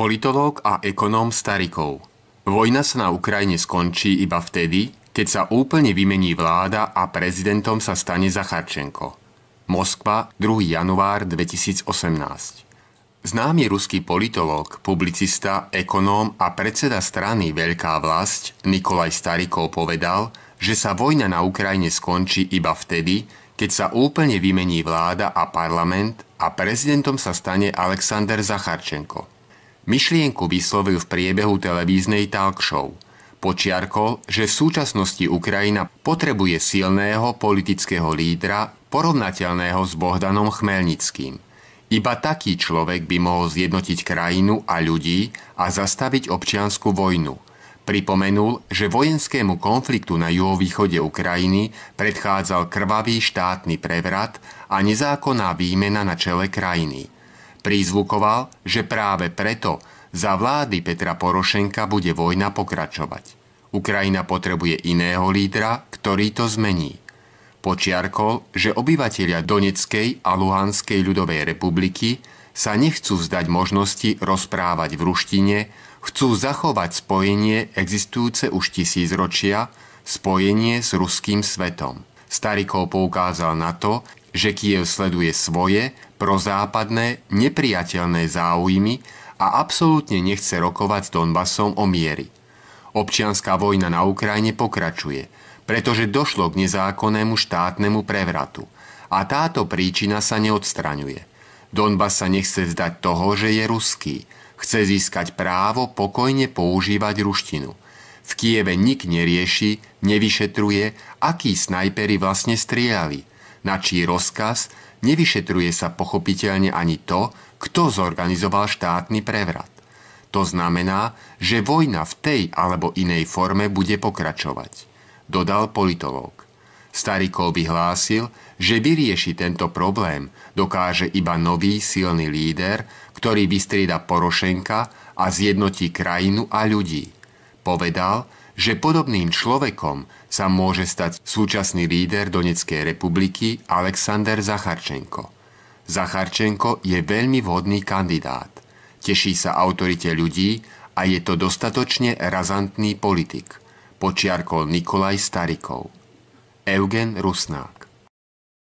politológ a ekonóm Starikov. Vojna sa na Ukrajine skončí iba vtedy, keď sa úplne vymení vláda a prezidentom sa stane Zacharčenko. Moskva, 2. január 2018. Známy ruský politológ, publicista, ekonóm a predseda strany Veľká vlast Nikolaj Starikov povedal, že sa vojna na Ukrajine skončí iba vtedy, keď sa úplne vymení vláda a parlament a prezidentom sa stane Alexander Zacharčenko. Myšlienku vyslovil v priebehu televíznej talk show. Počiarkol, že v súčasnosti Ukrajina potrebuje silného politického lídra porovnateľného s Bohdanom Chmelnickým. Iba taký človek by mohol zjednotiť krajinu a ľudí a zastaviť občiansku vojnu. Pripomenul, že vojenskému konfliktu na juhovýchode Ukrajiny predchádzal krvavý štátny prevrat a nezákonná výmena na čele krajiny – Prízvukoval, že práve preto za vlády Petra Porošenka bude vojna pokračovať. Ukrajina potrebuje iného lídra, ktorý to zmení. Počiarkol, že obyvatelia Doneckej a Luhanskej ľudovej republiky sa nechcú vzdať možnosti rozprávať v ruštine, chcú zachovať spojenie existujúce už tisícročia, spojenie s ruským svetom. Starikov poukázal na to, že Kiev sleduje svoje, prozápadné, nepriateľné záujmy a absolútne nechce rokovať s Donbasom o miery. Občianská vojna na Ukrajine pokračuje, pretože došlo k nezákonnému štátnemu prevratu a táto príčina sa neodstraňuje. Donbas sa nechce vzdať toho, že je ruský. Chce získať právo pokojne používať ruštinu. V Kieve nik nerieši, nevyšetruje, akí snajperi vlastne strieľali – na čí rozkaz nevyšetruje sa pochopiteľne ani to, kto zorganizoval štátny prevrat. To znamená, že vojna v tej alebo inej forme bude pokračovať, dodal politológ. Starikov vyhlásil, že vyrieši tento problém dokáže iba nový silný líder, ktorý vystrieda Porošenka a zjednotí krajinu a ľudí. Povedal, že podobným človekom sa môže stať súčasný líder Doneckej republiky Alexander Zacharčenko. Zacharčenko je veľmi vhodný kandidát. Teší sa autorite ľudí a je to dostatočne razantný politik, počiarkol Nikolaj Starikov. Eugen Rusná